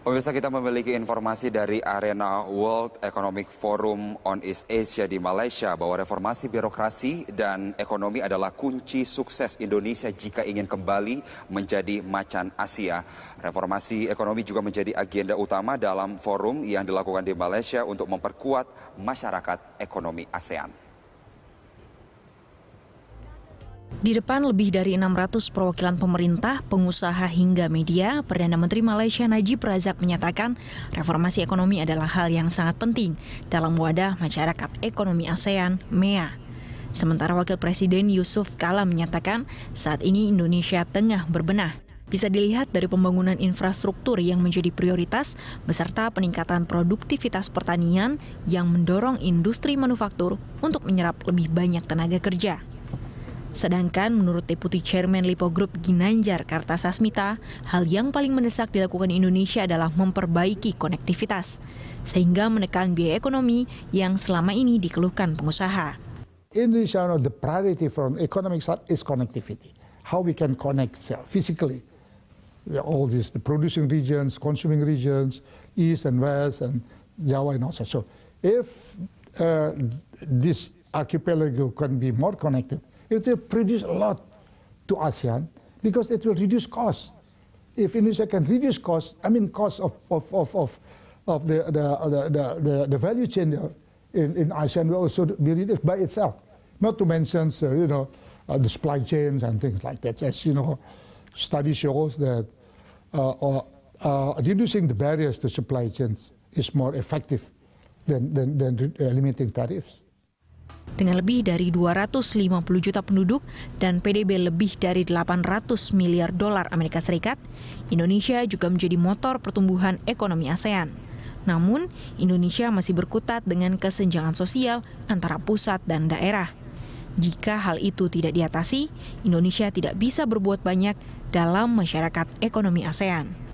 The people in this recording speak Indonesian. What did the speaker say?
Pemirsa kita memiliki informasi dari arena World Economic Forum on East Asia di Malaysia bahwa reformasi birokrasi dan ekonomi adalah kunci sukses Indonesia jika ingin kembali menjadi macan Asia. Reformasi ekonomi juga menjadi agenda utama dalam forum yang dilakukan di Malaysia untuk memperkuat masyarakat ekonomi ASEAN. Di depan lebih dari 600 perwakilan pemerintah, pengusaha hingga media, Perdana Menteri Malaysia Najib Razak menyatakan reformasi ekonomi adalah hal yang sangat penting dalam wadah masyarakat ekonomi ASEAN, MEA. Sementara Wakil Presiden Yusuf Kala menyatakan saat ini Indonesia tengah berbenah. Bisa dilihat dari pembangunan infrastruktur yang menjadi prioritas beserta peningkatan produktivitas pertanian yang mendorong industri manufaktur untuk menyerap lebih banyak tenaga kerja. Sedangkan menurut Deputi Chairman Lipo Group Ginanjar Kartasasmita, hal yang paling mendesak dilakukan Indonesia adalah memperbaiki konektivitas, sehingga menekan biaya ekonomi yang selama ini dikeluhkan pengusaha. Indonesia, the priority from economic side is connectivity. How we can connect physically. All these, the producing regions, consuming regions, east and west, and Java and also. So if uh, this archipelago can be more connected, it will produce a lot to ASEAN because it will reduce costs. If Indonesia can reduce costs, I mean costs of, of, of, of, of the, the, the, the, the value chain in, in ASEAN will also be reduced by itself. Not to mention, uh, you know, uh, the supply chains and things like that. As you know, study shows that uh, uh reducing the barriers to supply chains is more effective than, than, than eliminating uh, tariffs. Dengan lebih dari 250 juta penduduk dan PDB lebih dari 800 miliar dolar Amerika Serikat, Indonesia juga menjadi motor pertumbuhan ekonomi ASEAN. Namun, Indonesia masih berkutat dengan kesenjangan sosial antara pusat dan daerah. Jika hal itu tidak diatasi, Indonesia tidak bisa berbuat banyak dalam masyarakat ekonomi ASEAN.